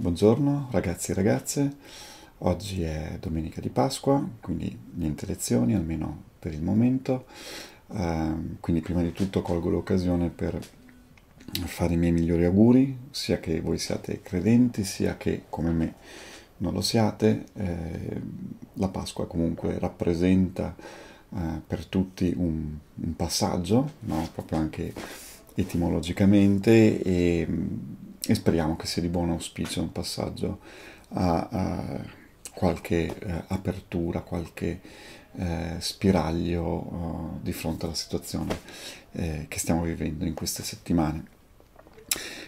Buongiorno ragazzi e ragazze, oggi è domenica di Pasqua, quindi niente lezioni, almeno per il momento, uh, quindi prima di tutto colgo l'occasione per fare i miei migliori auguri, sia che voi siate credenti, sia che come me non lo siate, eh, la Pasqua comunque rappresenta eh, per tutti un, un passaggio, no? proprio anche etimologicamente, e e speriamo che sia di buon auspicio un passaggio a, a qualche eh, apertura, qualche eh, spiraglio uh, di fronte alla situazione eh, che stiamo vivendo in queste settimane.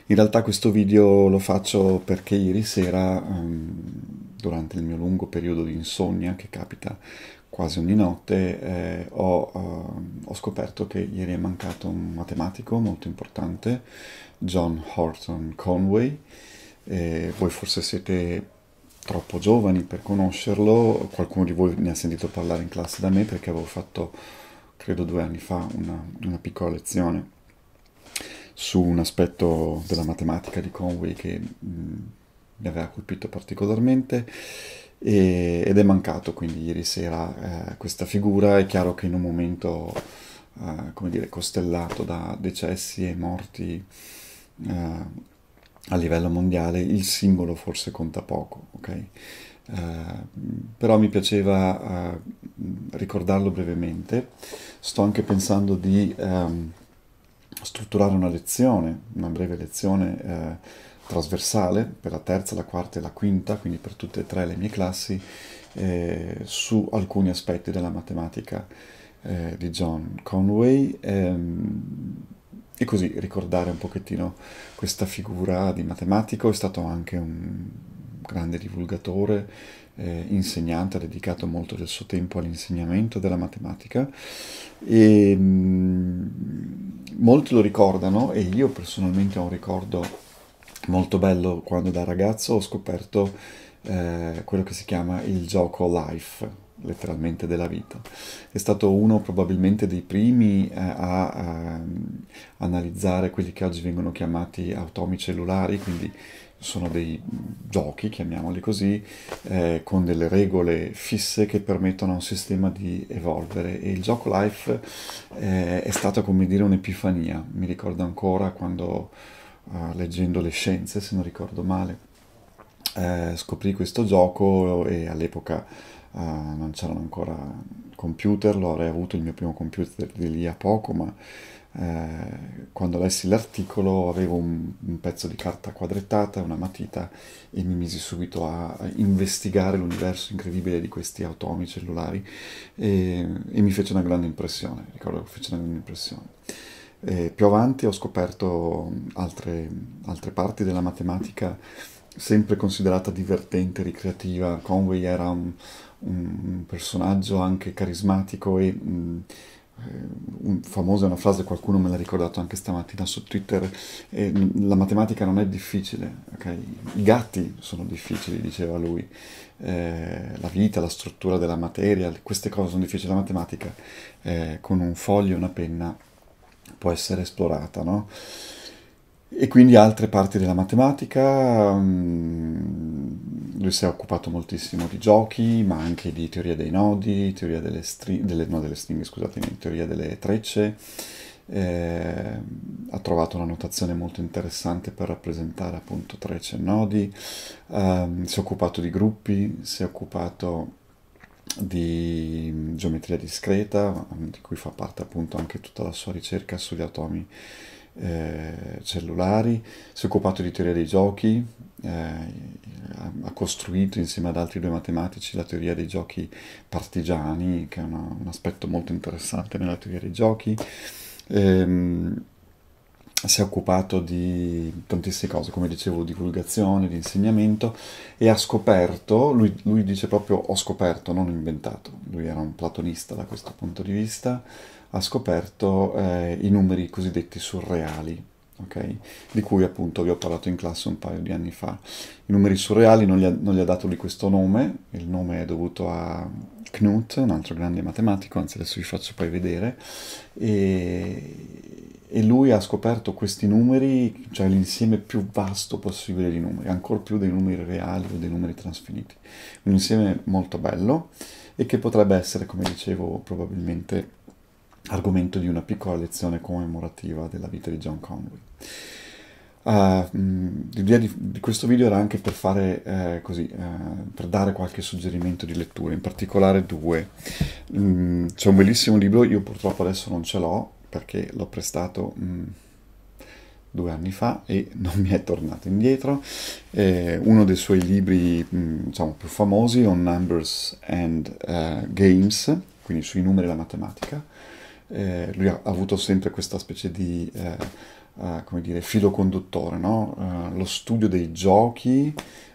In realtà questo video lo faccio perché ieri sera, um, durante il mio lungo periodo di insonnia, che capita quasi ogni notte, eh, ho, uh, ho, scoperto che ieri è mancato un matematico molto importante, John Horton Conway. Eh, voi forse siete troppo giovani per conoscerlo, qualcuno di voi ne ha sentito parlare in classe da me perché avevo fatto, credo due anni fa, una, una piccola lezione su un aspetto della matematica di Conway che mh, mi aveva colpito particolarmente e, ed è mancato quindi ieri sera eh, questa figura, è chiaro che in un momento eh, come dire, costellato da decessi e morti eh, a livello mondiale il simbolo forse conta poco, ok? Uh, però mi piaceva uh, ricordarlo brevemente. Sto anche pensando di um, strutturare una lezione, una breve lezione uh, trasversale per la terza, la quarta e la quinta, quindi per tutte e tre le mie classi, eh, su alcuni aspetti della matematica eh, di John Conway. Ehm, e così ricordare un pochettino questa figura di matematico, è stato anche un grande divulgatore, eh, insegnante, ha dedicato molto del suo tempo all'insegnamento della matematica e mh, mm, molti lo ricordano e io personalmente ho un ricordo molto bello quando da ragazzo ho scoperto eh, quello che si chiama il gioco Life, letteralmente della vita. È stato uno probabilmente dei primi eh, a, a ehm, analizzare quelli che oggi vengono chiamati automi cellulari, quindi sono dei giochi, chiamiamoli così, eh, con delle regole fisse che permettono a un sistema di evolvere. E il gioco Life eh, è stato come dire un'epifania, mi ricordo ancora quando eh, leggendo le scienze, se non ricordo male, eh, scoprì questo gioco e all'epoca uh, non c'erano ancora computer, lo avrei avuto il mio primo computer di lì a poco, ma eh, quando lessi l'articolo avevo un, un, pezzo di carta quadrettata, una matita e mi misi subito a, investigare l'universo incredibile di questi automi cellulari e, e, mi fece una grande impressione, ricordo che fece una grande impressione. E più avanti ho scoperto altre, altre parti della matematica sempre considerata divertente, ricreativa. Conway era un, un personaggio anche carismatico e mh, mm, eh, un, famosa è una frase, qualcuno me l'ha ricordato anche stamattina su Twitter, eh, mm, la matematica non è difficile, okay? i gatti sono difficili, diceva lui, eh, la vita, la struttura della materia, queste cose sono difficili, la matematica eh, con un foglio e una penna può essere esplorata. No? e quindi altre parti della matematica. Mm, lui si è occupato moltissimo di giochi, ma anche di teoria dei nodi, teoria delle, stri delle, no, delle stringhe, scusatemi, teoria delle trecce. Eh, ha trovato una notazione molto interessante per rappresentare appunto trecce e nodi. Eh, si è occupato di gruppi, si è occupato di geometria discreta, di cui fa parte appunto anche tutta la sua ricerca sugli atomi eh, cellulari, si è occupato di teoria dei giochi, eh, ha costruito insieme ad altri due matematici la teoria dei giochi partigiani, che è una, un aspetto molto interessante nella teoria dei giochi. Ehm, si è occupato di tantissime cose, come dicevo, divulgazione, di insegnamento e ha scoperto, lui, lui, dice proprio ho scoperto, non ho inventato, lui era un platonista da questo punto di vista, ha scoperto eh, i numeri cosiddetti surreali, okay? di cui appunto vi ho parlato in classe un paio di anni fa. I numeri surreali non gli ha, non gli ha dato lui questo nome, il nome è dovuto a, Knut, un altro grande matematico, anzi adesso vi faccio poi vedere, e, e lui ha scoperto questi numeri, cioè l'insieme più vasto possibile di numeri, ancora più dei numeri reali o dei numeri trasfiniti. Un insieme molto bello e che potrebbe essere, come dicevo, probabilmente argomento di una piccola lezione commemorativa della vita di John Conway. Uh, l'idea di, di, questo video era anche per fare eh, così, eh, per dare qualche suggerimento di lettura, in particolare due. Mm, c'è un bellissimo libro, io purtroppo adesso non ce l'ho, perché l'ho prestato mh, mm, due anni fa e non mi è tornato indietro. Eh, uno dei suoi libri mh, mm, diciamo, più famosi, On Numbers and uh, Games, quindi sui numeri e la matematica, eh, lui ha avuto sempre questa specie di eh, eh, come dire, filo conduttore, no? Eh, lo studio dei giochi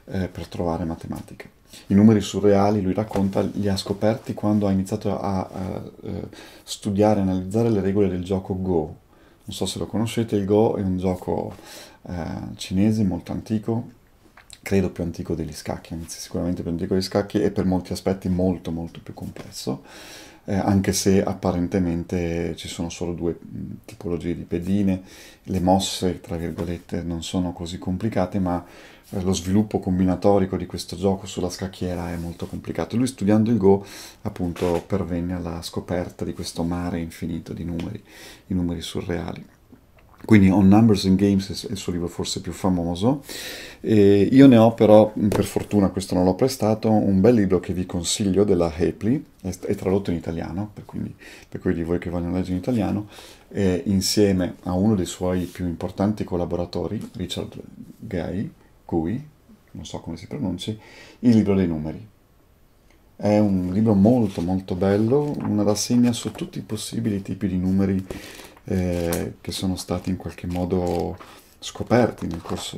eh, per trovare matematica i numeri surreali, lui racconta, li ha scoperti quando ha iniziato a, a eh, eh, studiare e analizzare le regole del gioco Go. Non so se lo conoscete, il Go è un gioco eh, cinese molto antico, credo più antico degli scacchi, anzi sicuramente più antico degli scacchi e per molti aspetti molto molto più complesso eh, anche se apparentemente ci sono solo due mm, tipologie di pedine, le mosse, tra virgolette, non sono così complicate, ma eh, lo sviluppo combinatorico di questo gioco sulla scacchiera è molto complicato. Lui studiando il Go appunto pervenne alla scoperta di questo mare infinito di numeri, i numeri surreali quindi On Numbers and Games è il suo libro forse più famoso. E io ne ho però, per fortuna questo non l'ho prestato, un bel libro che vi consiglio della Hapley, è, tradotto in italiano, per, quindi, per, quelli di voi che vogliono leggere in italiano, è insieme a uno dei suoi più importanti collaboratori, Richard Gay, Gui, non so come si pronunci, il libro dei numeri. È un libro molto molto bello, una rassegna su tutti i possibili tipi di numeri eh, che sono stati in qualche modo scoperti nel corso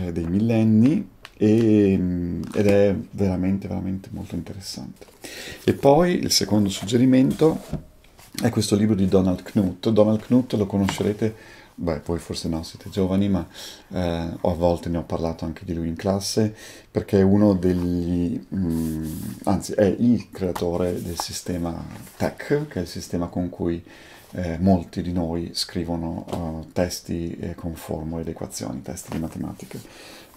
eh, dei millenni e, mm, ed è veramente, veramente molto interessante. E poi il secondo suggerimento è questo libro di Donald Knuth. Donald Knuth lo conoscerete beh, voi forse no, siete giovani, ma eh, a volte ne ho parlato anche di lui in classe, perché è uno degli, mh, mm, anzi è il creatore del sistema TEC, che è il sistema con cui eh, molti di noi scrivono uh, testi eh, con formule ed equazioni, testi di matematica.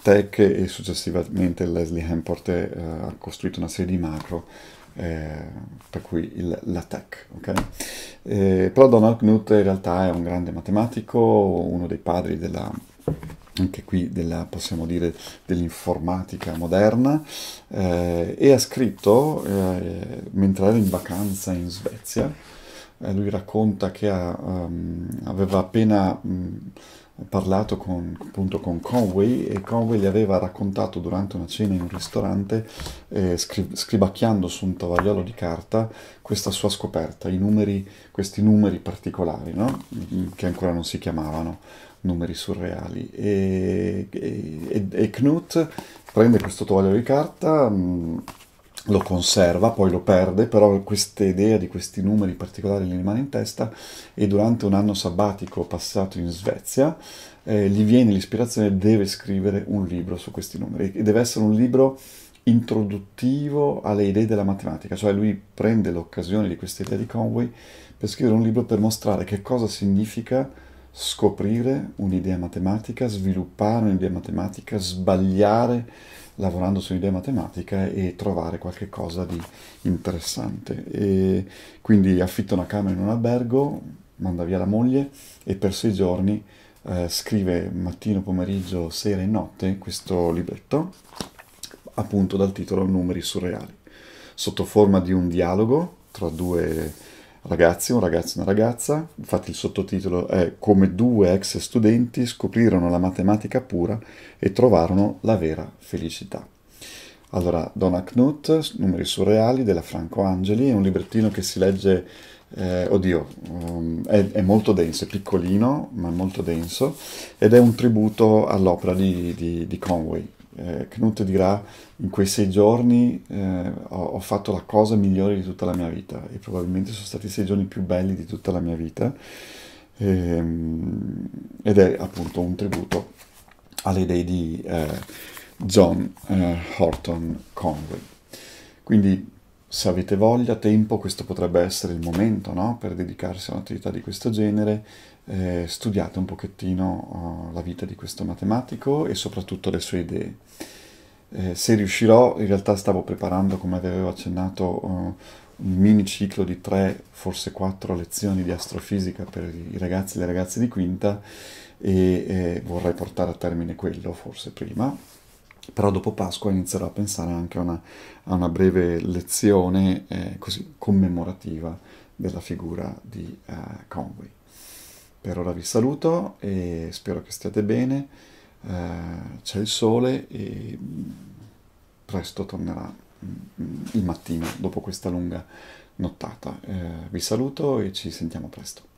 TEC e successivamente Leslie Hemport eh, ha costruito una serie di macro eh, per cui il, la tech. Okay? Eh, però Donald Knuth in realtà è un grande matematico, uno dei padri della, anche qui della, possiamo dire dell'informatica moderna eh, e ha scritto eh, mentre era in vacanza in Svezia, eh, lui racconta che ha, um, aveva appena... Um, parlato con, appunto, con Conway e Conway gli aveva raccontato durante una cena in un ristorante, eh, scri- scribacchiando su un tovagliolo di carta, questa sua scoperta, numeri, questi numeri particolari, no? Mm, che ancora non si chiamavano numeri surreali. E, e, e Knut prende questo tovagliolo di carta... Mh, mm, lo conserva, poi lo perde, però questa idea di questi numeri particolari gli rimane in testa e durante un anno sabbatico passato in Svezia eh, gli viene l'ispirazione, deve scrivere un libro su questi numeri e deve essere un libro introduttivo alle idee della matematica, cioè lui prende l'occasione di questa idea di Conway per scrivere un libro per mostrare che cosa significa scoprire un'idea matematica, sviluppare un'idea matematica, sbagliare lavorando su idee matematiche e trovare qualche cosa di interessante. E quindi affitta una camera in un albergo, manda via la moglie e per sei giorni eh, scrive mattino, pomeriggio, sera e notte questo libretto, appunto dal titolo Numeri surreali, sotto forma di un dialogo tra due ragazzi, un ragazzo e una ragazza, infatti il sottotitolo è Come due ex studenti scoprirono la matematica pura e trovarono la vera felicità. Allora, Donna Knut, Numeri surreali della Franco Angeli, è un librettino che si legge, eh, oddio, um, è, è, molto denso, è piccolino ma è molto denso ed è un tributo all'opera di, di, di Conway, eh, Knut dirà in quei sei giorni eh, ho, ho, fatto la cosa migliore di tutta la mia vita e probabilmente sono stati i sei giorni più belli di tutta la mia vita e, ehm, ed è appunto un tributo alle idee di eh, John eh, Horton Conway. Quindi se avete voglia, tempo, questo potrebbe essere il momento no? per dedicarsi a un'attività di questo genere, eh, studiate un pochettino uh, la vita di questo matematico e soprattutto le sue idee. Eh, se riuscirò, in realtà stavo preparando, come avevo accennato, uh, un mini ciclo di tre, forse quattro lezioni di astrofisica per i ragazzi e le ragazze di quinta e eh, vorrei portare a termine quello forse prima, però dopo Pasqua inizierò a pensare anche a una, a una breve lezione eh, così commemorativa della figura di eh, Conway. Per ora vi saluto e spero che stiate bene, eh, c'è il sole e presto tornerà mm, il mattino dopo questa lunga nottata. Eh, vi saluto e ci sentiamo presto.